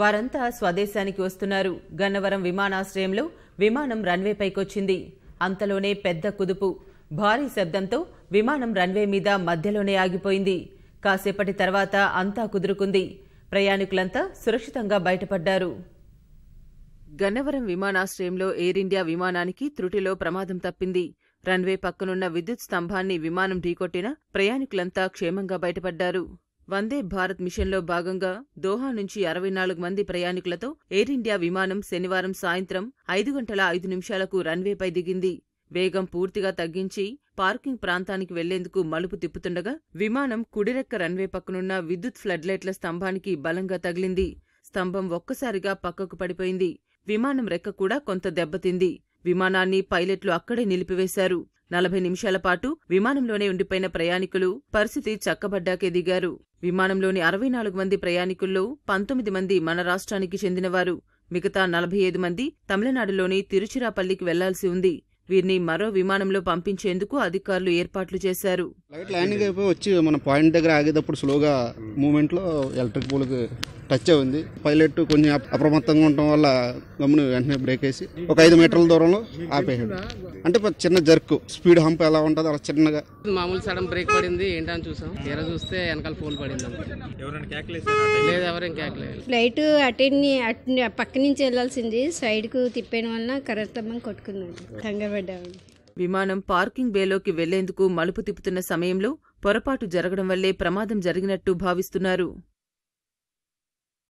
వారంతా స్వదేశానికి వస్తున్నారు గన్నవరం విమానాశ్రయంలో విమానం రన్వేపైకొచ్చింది అంతలోనే పెద్ద కుదుపు భారీ శబ్దంతో విమానం రన్వే మీద మధ్యలోనే ఆగిపోయింది కాసేపటి తర్వాత అంతా కుదురుకుంది ప్రయాణికులంతా సురక్షితంగా బయటపడ్డారు గన్నవరం విమానాశ్రయంలో ఎయిర్ ఇండియా విమానానికి త్రుటిలో ప్రమాదం తప్పింది రన్వే పక్కనున్న విద్యుత్ స్తంభాన్ని విమానం ఢీకొట్టిన ప్రయాణికులంతా క్షేమంగా బయటపడ్డారు వందే భారత్ మిషన్లో భాగంగా దోహా నుంచి అరవై నాలుగు మంది ప్రయాణికులతో ఎయిర్ ఇండియా విమానం శనివారం సాయంత్రం ఐదు గంటల ఐదు నిమిషాలకు రన్వేపై దిగింది వేగం పూర్తిగా తగ్గించి పార్కింగ్ ప్రాంతానికి వెళ్లేందుకు మలుపు తిప్పుతుండగా విమానం కుడిరెక్క రన్వే పక్కనున్న విద్యుత్ ఫ్లడ్లైట్ల స్తంభానికి బలంగా తగిలింది స్తంభం ఒక్కసారిగా పక్కకు పడిపోయింది విమానం రెక్క కూడా కొంత దెబ్బతింది విమానాన్ని పైలట్లు అక్కడే నిలిపివేశారు నలభై నిమిషాల పాటు విమానంలోనే ఉండిపోయిన ప్రయాణికులు పరిస్థితి చక్కబడ్డాకే దిగారు విమానంలోని అరవై నాలుగు మంది ప్రయాణికుల్లో పంతొమ్మిది మంది మన రాష్ట్రానికి చెందినవారు మిగతా నలభై ఐదు మంది తమిళనాడులోని తిరుచిరాపల్లికి వెళ్లాల్సి ఉంది వీరిని మరో విమానంలో పంపించేందుకు అధికారులు ఏర్పాట్లు చేశారు లైట్ ల్యాండింగ్ అయిపోయి వచ్చి మన పాయింట్ దగ్గర ఆగేటప్పుడు స్లోగా మూమెంట్లో ఎలక్ట్రిక్ పోల్కి టచ్ ఉంది పైలట్ కొంచెం అప్రమత్తంగా ఉండటం వల్ల గమ్మును వెంటనే బ్రేక్ వేసి ఒక ఐదు మీటర్ల దూరంలో ఆపేసాడు అంటే చిన్న జర్క్ స్పీడ్ హంప్ ఎలా ఉంటుంది అలా చిన్నగా మామూలు సడన్ బ్రేక్ పడింది ఏంటని చూసాం ఎలా చూస్తే వెనకాల ఫోన్ పడింది ఫ్లైట్ అటెండ్ పక్క నుంచి వెళ్లాల్సింది సైడ్ కు తిప్పేయడం వల్ల కరెక్ట్ అమ్మని కొట్టుకున్నాడు కంగబడ్డాము విమానం పార్కింగ్ బేలోకి వెళ్లేందుకు మలుపు తిప్పుతున్న సమయంలో పొరపాటు జరగడం వల్లే ప్రమాదం జరిగినట్టు భావిస్తున్నారు